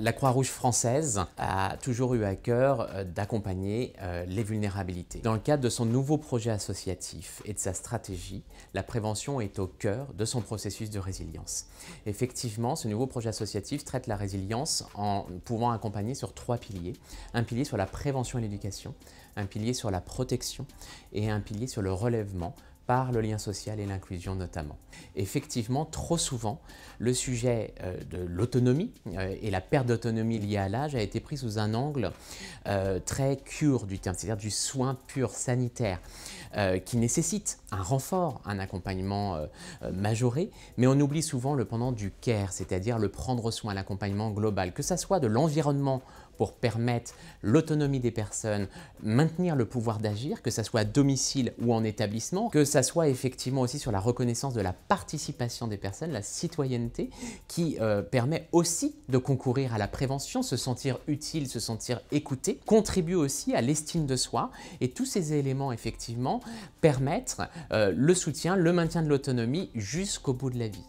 La Croix-Rouge française a toujours eu à cœur euh, d'accompagner euh, les vulnérabilités. Dans le cadre de son nouveau projet associatif et de sa stratégie, la prévention est au cœur de son processus de résilience. Effectivement, ce nouveau projet associatif traite la résilience en pouvant accompagner sur trois piliers. Un pilier sur la prévention et l'éducation, un pilier sur la protection et un pilier sur le relèvement par le lien social et l'inclusion notamment. Effectivement, trop souvent, le sujet euh, de l'autonomie euh, et la perte d'autonomie liée à l'âge a été pris sous un angle euh, très cure du terme, c'est-à-dire du soin pur sanitaire, qui nécessite un renfort, un accompagnement majoré, mais on oublie souvent le pendant du care, c'est-à-dire le prendre soin, l'accompagnement global, que ça soit de l'environnement pour permettre l'autonomie des personnes, maintenir le pouvoir d'agir, que ce soit à domicile ou en établissement, que ce soit effectivement aussi sur la reconnaissance de la participation des personnes, la citoyenneté, qui euh, permet aussi de concourir à la prévention, se sentir utile, se sentir écouté, contribue aussi à l'estime de soi, et tous ces éléments effectivement permettent euh, le soutien, le maintien de l'autonomie jusqu'au bout de la vie.